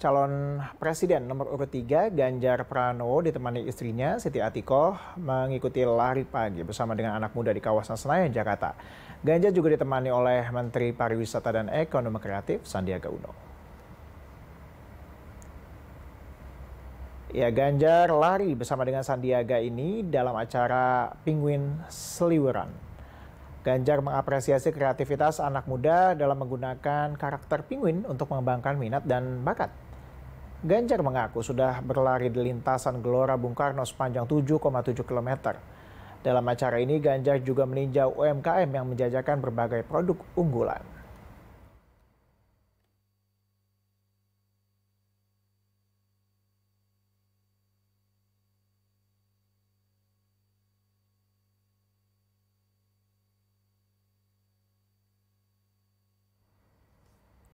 Calon Presiden nomor urut 3 Ganjar Pranowo ditemani istrinya Siti Atikoh mengikuti lari pagi bersama dengan anak muda di kawasan Senayan, Jakarta. Ganjar juga ditemani oleh Menteri Pariwisata dan Ekonomi Kreatif Sandiaga Uno. Ya, Ganjar lari bersama dengan Sandiaga ini dalam acara Penguin Seliweran Ganjar mengapresiasi kreativitas anak muda dalam menggunakan karakter penguin untuk mengembangkan minat dan bakat. Ganjar mengaku sudah berlari di lintasan Gelora Bung Karno sepanjang 7,7 km. Dalam acara ini, Ganjar juga meninjau UMKM yang menjajakan berbagai produk unggulan.